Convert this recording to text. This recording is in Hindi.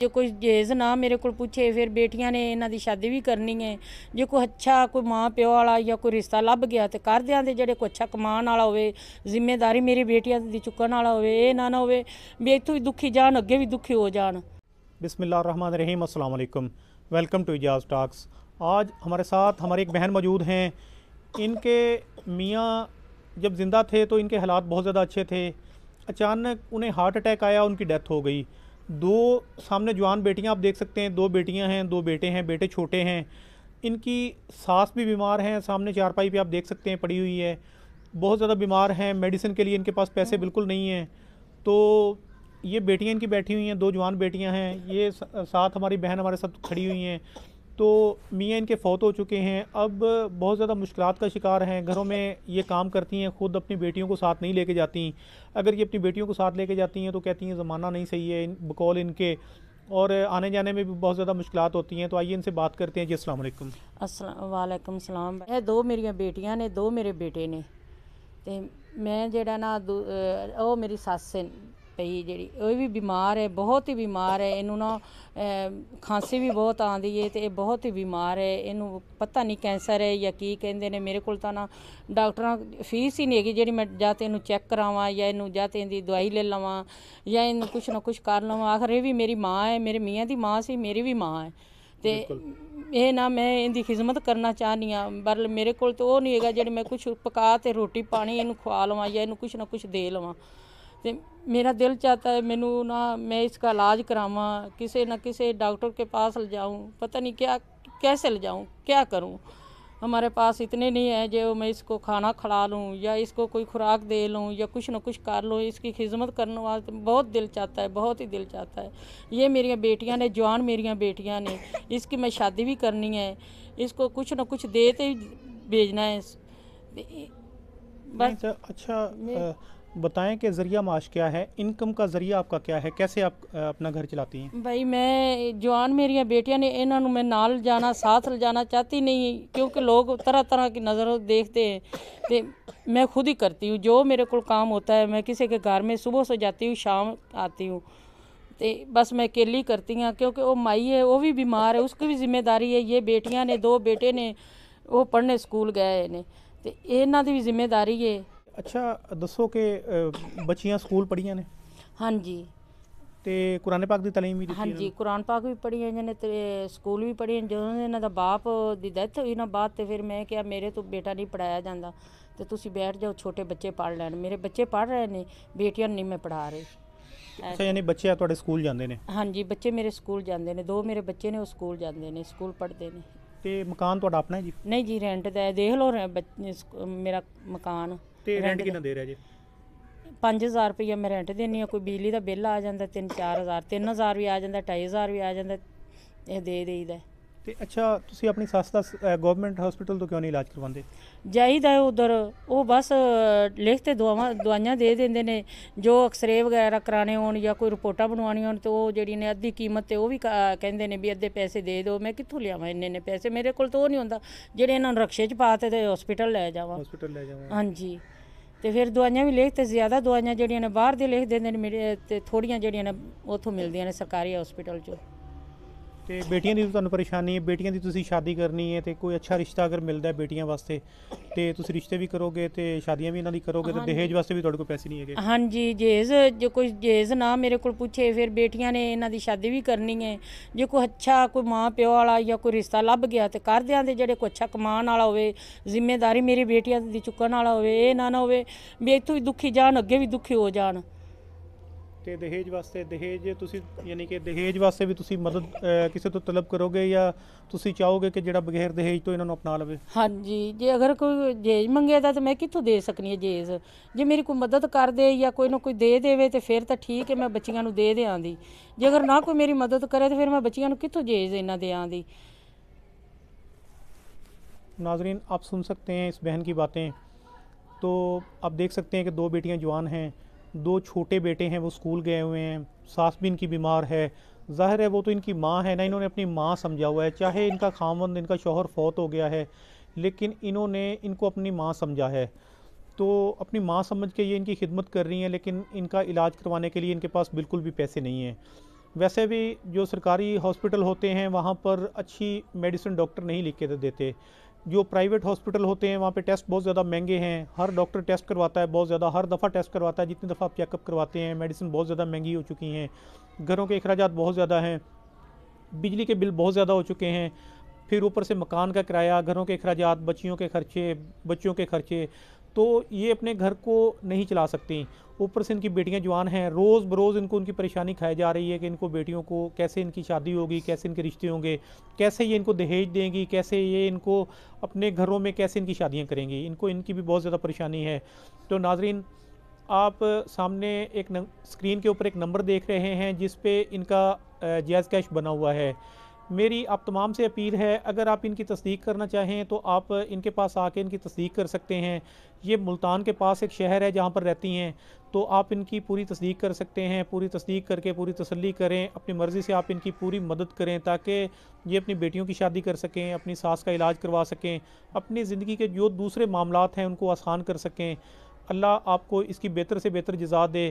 जो कोई जेज ना मेरे को पूछे फिर बेटिया ने इन्हों की शादी भी करनी है जो कोई अच्छा कोई माँ प्यो वाला या कोई रिश्ता लभ गया तो कर दें जो कोई अच्छा कमाण वाला हो जिम्मेदारी मेरी बेटिया की चुकन वाला हो ना ना हो इतों भी दुखी जान अगे भी दुखी हो जा बिस्मिल्ला रहमान रहीम असलकम वेलकम टू इजाज टाक्स आज हमारे साथ हमारे एक बहन मौजूद हैं इनके मियाँ जब जिंदा थे तो इनके हालात बहुत ज़्यादा अच्छे थे अचानक उन्हें हार्ट अटैक आया उनकी डेथ हो गई दो सामने जवान बेटियां आप देख सकते हैं दो बेटियां हैं दो बेटे हैं बेटे छोटे हैं इनकी सास भी बीमार हैं सामने चारपाई पे आप देख सकते हैं पड़ी हुई है बहुत ज़्यादा बीमार हैं मेडिसिन के लिए इनके पास पैसे बिल्कुल नहीं हैं तो ये बेटियाँ इनकी बैठी हुई हैं दो जवान बेटियाँ हैं ये साथ हमारी बहन हमारे साथ खड़ी हुई हैं तो मियाँ इनके फ़ौत हो चुके हैं अब बहुत ज़्यादा मुश्किल का शिकार हैं घरों में ये काम करती हैं ख़ुद अपनी बेटियों को साथ नहीं लेके जाती अगर ये अपनी बेटियों को साथ लेके जाती हैं तो कहती हैं ज़माना नहीं सही है इन बकौल इनके और आने जाने में भी बहुत ज़्यादा मुश्किल होती हैं तो आइए इनसे बात करते हैं जी असल वालेकुम सलाम है दो मेरी बेटियाँ ने दो मेरे बेटे ने तो मैं जो ना ओ मेरी सस ਪਈ ਜਿਹੜੀ ਉਹ ਵੀ ਬਿਮਾਰ ਹੈ ਬਹੁਤ ਹੀ ਬਿਮਾਰ ਹੈ ਇਹਨੂੰ ਨਾ ਖਾਂਸੀ ਵੀ ਬਹੁਤ ਆਂਦੀ ਹੈ ਤੇ ਇਹ ਬਹੁਤ ਹੀ ਬਿਮਾਰ ਹੈ ਇਹਨੂੰ ਪਤਾ ਨਹੀਂ ਕੈਂਸਰ ਹੈ ਜਾਂ ਕੀ ਕਹਿੰਦੇ ਨੇ ਮੇਰੇ ਕੋਲ ਤਾਂ ਨਾ ਡਾਕਟਰਾਂ ਫੀਸ ਹੀ ਨਹੀਂ ਹੈਗੀ ਜਿਹੜੀ ਮੈਂ ਜਾਂ ਤੇ ਇਹਨੂੰ ਚੈੱਕ ਕਰਾਵਾਂ ਜਾਂ ਇਹਨੂੰ ਜਾਂ ਤੇ ਇਹਦੀ ਦਵਾਈ ਲੈ ਲਵਾਂ ਜਾਂ ਇਹਨੂੰ ਕੁਛ ਨਾ ਕੁਛ ਕਰ ਲਵਾਂ ਆਖਰ ਇਹ ਵੀ ਮੇਰੀ ਮਾਂ ਹੈ ਮੇਰੇ ਮੀਆਂ ਦੀ ਮਾਂ ਸੀ ਮੇਰੀ ਵੀ ਮਾਂ ਹੈ ਤੇ ਇਹ ਨਾ ਮੈਂ ਇਹਦੀ ਖਿਦਮਤ ਕਰਨਾ ਚਾਹਨੀ ਆ ਪਰ ਮੇਰੇ ਕੋਲ ਤਾਂ ਉਹ ਨਹੀਂ ਹੈਗਾ ਜਿਹੜੇ ਮੈਂ ਕੁਝ ਪਕਾ ਤੇ ਰੋਟੀ ਪਾਣੀ ਇਹਨੂੰ ਖਵਾ ਲਵਾਂ ਜਾਂ ਇਹਨੂੰ ਕੁਝ ਨਾ ਕੁਝ ਦੇ ਲਵਾਂ तो मेरा दिल चाहता है मैनू ना मैं इसका इलाज कराव किसी ਨਾ किसी डॉक्टर के पास ले जाऊँ पता नहीं क्या कैसे ले जाऊँ क्या करूँ हमारे पास इतने नहीं है जो मैं इसको खाना खिला लूँ या इसको कोई खुराक दे लूँ या कुछ ना कुछ कर लूँ इसकी खिदमत करने वास्ते बहुत दिल चाहता है बहुत ही दिल चाहता है ये मेरी बेटियाँ ने जवान मेरी बेटियाँ ने इसकी मैं शादी भी करनी है इसको कुछ ना कुछ देते भेजना है बस अच्छा बताएं कि ज़रिया माश क्या है इनकम का ज़रिया आपका क्या है कैसे आप अपना घर चलाती हैं भाई मैं जवान मेरिया बेटियां ने इन्होंने मैं नाल जाना साथ जाना चाहती नहीं क्योंकि लोग तरह तरह की नज़रों देखते हैं तो मैं खुद ही करती हूँ जो मेरे को काम होता है मैं किसी के घर में सुबह से जाती हूँ शाम आती हूँ तो बस मैं अकेली करती हूँ क्योंकि वो माई है वो भी बीमार है उसकी भी जिम्मेदारी है ये बेटियाँ ने दो बेटे ने वो पढ़ने स्कूल गए ने तो इन्हों की भी जिम्मेदारी है ਅੱਛਾ ਦੱਸੋ ਕਿ ਬੱਚੀਆਂ ਸਕੂਲ ਪੜੀਆਂ ਨੇ ਹਾਂਜੀ ਤੇ ਕੁਰਾਨ ਪਾਕ ਦੀ تعلیم ਵੀ ਦਿੱਤੀ ਹਾਂਜੀ ਕੁਰਾਨ ਪਾਕ ਵੀ ਪੜ੍ਹੀਆਂ ਹੈ ਨੇ ਤੇ ਸਕੂਲ ਵੀ ਪੜ੍ਹੀਆਂ ਜਦੋਂ ਇਹਨਾਂ ਦਾ ਬਾਪ ਦੀ ਡੈਥ ਹੋਈ ਨਾ ਬਾਅਦ ਤੇ ਫਿਰ ਮੈਂ ਕਿਹਾ ਮੇਰੇ ਤੋਂ ਬੇਟਾ ਨਹੀਂ ਪੜਾਇਆ ਜਾਂਦਾ ਤੇ ਤੁਸੀਂ ਬੈਠ ਜਾਓ ਛੋਟੇ ਬੱਚੇ ਪੜ ਲੈਣ ਮੇਰੇ ਬੱਚੇ ਪੜ ਰਹੇ ਨੇ ਬੇਟੀਆਂ ਨਹੀਂ ਮੈਂ ਪੜਾ ਰਹੀ ਅੱਛਾ ਯਾਨੀ ਬੱਚੇ ਤੁਹਾਡੇ ਸਕੂਲ ਜਾਂਦੇ ਨੇ ਹਾਂਜੀ ਬੱਚੇ ਮੇਰੇ ਸਕੂਲ ਜਾਂਦੇ ਨੇ ਦੋ ਮੇਰੇ ਬੱਚੇ ਨੇ ਉਹ ਸਕੂਲ ਜਾਂਦੇ ਨੇ ਸਕੂਲ ਪੜ੍ਹਦੇ ਨੇ ਤੇ ਮਕਾਨ ਤੁਹਾਡਾ ਆਪਣਾ ਹੈ ਜੀ ਨਹੀਂ ਜੀ ਰੈਂਟ ਦਾ ਹੈ। ਦੇਖ ਲਓ ਮੇਰਾ ਮਕਾਨ ਤੇ ਰੈਂਟ ਕਿੰਨਾ ਦੇ ਰਿਹਾ ਜੀ 5000 ਰੁਪਏ ਮੈਂ ਰੈਂਟ ਦੇਣੀ ਆ ਕੋਈ ਬਿਜਲੀ ਦਾ ਬਿੱਲ ਆ ਜਾਂਦਾ 3-4000 3000 ਵੀ ਆ ਜਾਂਦਾ 2500 ਵੀ ਆ ਜਾਂਦਾ ਇਹ ਦੇ ਦੇਈਦਾ ਤੇ ਅੱਛਾ ਤੁਸੀਂ ਆਪਣੀ ਸੱਸ ਦਾ ਗਵਰਨਮੈਂਟ ਹਸਪੀਟਲ ਤੋਂ ਕਿਉਂ ਨਹੀਂ ਇਲਾਜ ਕਰਵਾਉਂਦੇ ਜਾਈਦਾ ਉਧਰ ਉਹ ਬਸ ਲਿਖ ਤੇ ਦਵਾਵਾਂ ਦਵਾਈਆਂ ਦੇ ਦਿੰਦੇ ਨੇ ਜੋ ਐਕਸਰੇ ਵਗੈਰਾ ਕਰਾਣੇ ਹੋਣ ਜਾਂ ਕੋਈ ਰਿਪੋਰਟਾਂ ਬਣਵਾਣੀਆਂ ਹੋਣ ਤੇ ਉਹ ਜਿਹੜੀ ਨੇ ਅੱਧੀ ਕੀਮਤ ਤੇ ਉਹ ਵੀ ਕਹਿੰਦੇ ਨੇ ਵੀ ਅੱਧੇ ਪੈਸੇ ਦੇ ਦਿਓ ਮੈਂ ਕਿੱਥੋਂ ਲਿਆਵਾਂ ਇੰਨੇ ਨੇ ਪੈਸੇ ਮੇਰੇ ਕੋਲ ਤਾਂ ਉਹ ਨਹੀਂ ਹੁੰਦਾ ਜਿਹੜੇ ਇਹਨਾਂ ਨੂੰ ਰਕਸ਼ੇ 'ਚ ਪਾ ਤੇ ਹਸਪੀਟਲ ਲੈ ਜਾਵਾਂ ਹਸਪੀਟਲ ਲੈ ਜਾਵਾਂ ਹਾਂਜੀ ਤੇ ਫਿਰ ਦਵਾਈਆਂ ਵੀ ਲਿਖ ਤੇ ਜ਼ਿਆਦਾ ਦਵਾਈਆਂ ਜਿਹੜੀਆਂ ਨੇ ਬਾਹਰ ਦੇ ਲਿਖ ਦਿੰਦੇ ਨੇ ਮੇਰੇ ਤੇ ਥੋੜੀਆਂ ਜਿਹੜੀਆਂ ਨੇ ਉਥੋਂ ਮਿਲਦੀਆਂ ਨੇ ਸਰਕਾਰੀ ਹਸਪੀਟਲ 'ਚੋਂ ਤੇ ਬੇਟੀਆਂ ਦੀ ਤੁਹਾਨੂੰ ਪਰੇਸ਼ਾਨੀ ਹੈ ਬੇਟੀਆਂ ਦੀ ਤੁਸੀਂ ਸ਼ਾਦੀ ਕਰਨੀ ਹੈ ਤੇ ਕੋਈ ਅੱਛਾ ਰਿਸ਼ਤਾ ਅਗਰ ਮਿਲਦਾ ਹੈ ਬੇਟੀਆਂ ਵਾਸਤੇ ਤੇ ਤੁਸੀਂ ਰਿਸ਼ਤੇ ਵੀ ਕਰੋਗੇ ਤੇ ਸ਼ਾਦੀਆਂ ਵੀ ਇਹਨਾਂ ਦੀ ਕਰੋਗੇ ਤੇ ਦਹੇਜ ਵਾਸਤੇ ਵੀ ਤੁਹਾਡੇ ਕੋਲ ਪੈਸੇ ਨਹੀਂ ਹੈਗੇ ਹਾਂਜੀ ਜੇਜ਼ ਜੋ ਕੋਈ ਜੇਜ਼ ਨਾ ਮੇਰੇ ਕੋਲ ਪੁੱਛੇ ਫਿਰ ਬੇਟੀਆਂ ਨੇ ਇਹਨਾਂ ਦੀ ਸ਼ਾਦੀ ਵੀ ਕਰਨੀ ਹੈ ਜੇ ਕੋਈ ਅੱਛਾ ਕੋਈ ਮਾਂ ਪਿਓ ਵਾਲਾ ਜਾਂ ਕੋਈ ਰਿਸ਼ਤਾ ਲੱਭ ਗਿਆ ਤੇ ਦਿਆਂ ਦੇ ਜਿਹੜੇ ਕੋਈ ਅੱਛਾ ਕਮਾਨ ਵਾਲਾ ਹੋਵੇ ਜ਼ਿੰਮੇਵਾਰੀ ਮੇਰੀ ਬੇਟੀਆਂ ਦੀ ਚੁੱਕਣ ਵਾਲਾ ਹੋਵੇ ਇਹ ਨਾ ਨਾ ਹੋਵੇ ਵੀ ਇਥੋਂ ਵੀ ਦੁਖੀ ਜਾਣ ਅੱਗੇ ਵੀ ਦੁਖੀ ਹੋ ਜਾਣ ਤੇ ਦਹੇਜ ਵਾਸਤੇ ਦਹੇਜ ਤੁਸੀਂ ਯਾਨੀ ਕਿ ਦਹੇਜ ਵਾਸਤੇ ਵੀ ਤੁਸੀਂ ਮਦਦ ਕਿਸੇ ਤੋਂ ਤਲਬ ਕਰੋਗੇ ਜਾਂ ਤੁਸੀਂ ਚਾਹੋਗੇ ਕਿ ਜਿਹੜਾ ਬਗੈਰ ਦਹੇਜ ਤੋਂ ਇਹਨਾਂ ਨੂੰ ਅਪਣਾ ਲਵੇ ਹਾਂਜੀ ਜੇ ਅਗਰ ਕੋਈ ਜੇਜ ਮੰਗੇ ਤਾਂ ਮੈਂ ਕਿੱਥੋਂ ਦੇ ਸਕਨੀ ਹੈ ਜੇਜ ਜੇ ਮੇਰੀ ਕੋਈ ਮਦਦ ਕਰ ਦੇ ਜਾਂ ਕੋਈ ਨਾ ਕੋਈ ਦੇ ਦੇਵੇ ਤੇ ਫਿਰ ਤਾਂ ਠੀਕ ਹੈ ਮੈਂ ਬੱਚੀਆਂ ਨੂੰ ਦੇ ਆਂਦੀ ਜੇ ਅਗਰ ਨਾ ਕੋਈ ਮੇਰੀ ਮਦਦ ਕਰੇ ਤਾਂ ਫਿਰ ਮੈਂ ਬੱਚੀਆਂ ਨੂੰ ਕਿੱਥੋਂ ਜੇਜ ਇਹਨਾਂ ਆਂਦੀ ਨਾਜ਼ਰੀਨ ਆਪ ਸੁਣ ਸਕਤੇ ਹੈ ਇਸ ਬਹਿਨ ਕੀ ਬਾਤਾਂ ਤੋ ਆਪ ਦੇਖ ਸਕਤੇ ਹੈ ਕਿ ਦੋ ਬੇਟੀਆਂ ਜਵਾਨ ਹੈ दो छोटे बेटे हैं वो स्कूल गए हुए हैं सास भी इनकी बीमार है ज़ाहिर है वो तो इनकी माँ है ना इन्होंने अपनी माँ समझा हुआ है चाहे इनका खामवंद इनका शोहर फौत हो गया है लेकिन इन्होंने इनको अपनी माँ समझा है तो अपनी माँ समझ के ये इनकी खिदमत कर रही हैं लेकिन इनका इलाज करवाने के लिए इनके पास बिल्कुल भी पैसे नहीं हैं वैसे भी जो सरकारी हॉस्पिटल होते हैं वहाँ पर अच्छी मेडिसिन डॉक्टर नहीं लिख के देते जो प्राइवेट हॉस्पिटल होते हैं वहाँ पे टेस्ट बहुत ज़्यादा महंगे हैं हर डॉक्टर टेस्ट करवाता है बहुत ज़्यादा हर दफ़ा टेस्ट करवाता है जितनी दफ़ा आप चेकअप करवाते हैं मेडिसिन बहुत ज़्यादा महंगी हो चुकी हैं घरों के अखराज बहुत ज़्यादा हैं बिजली के बिल बहुत ज़्यादा हो चुके हैं फिर ऊपर से मकान का किराया घरों के अखराज बच्चियों के खर्चे बच्चों के खर्चे तो ये अपने घर को नहीं चला सकती ऊपर से इनकी बेटियां जवान हैं रोज़ बरोज़ इनको उनकी परेशानी खाई जा रही है कि इनको बेटियों को कैसे इनकी शादी होगी कैसे इनके रिश्ते होंगे कैसे ये इनको दहेज देंगी कैसे ये इनको अपने घरों में कैसे इनकी शादियाँ करेंगी इनको इनकी भी बहुत ज़्यादा परेशानी है तो नाजरीन आप सामने एक स्क्रीन के ऊपर एक नंबर देख रहे हैं जिस पर इनका जैज़ कैश बना हुआ है मेरी आप तमाम से अपील है अगर आप इनकी तस्दीक करना चाहें तो आप इनके पास आके इनकी तस्दीक कर सकते हैं ये मुल्तान के पास एक शहर है जहाँ पर रहती हैं तो आप इनकी पूरी तस्दीक कर सकते हैं पूरी तस्दीक करके पूरी तसल्ली करें अपनी मर्ज़ी से आप इनकी पूरी मदद करें ताकि ये अपनी बेटियों की शादी कर सकें अपनी सास का इलाज करवा सकें अपनी ज़िंदगी के जो दूसरे मामला हैं उनको आसान कर सकें अल्लाह आपको इसकी बेहतर से बेहतर जजा दे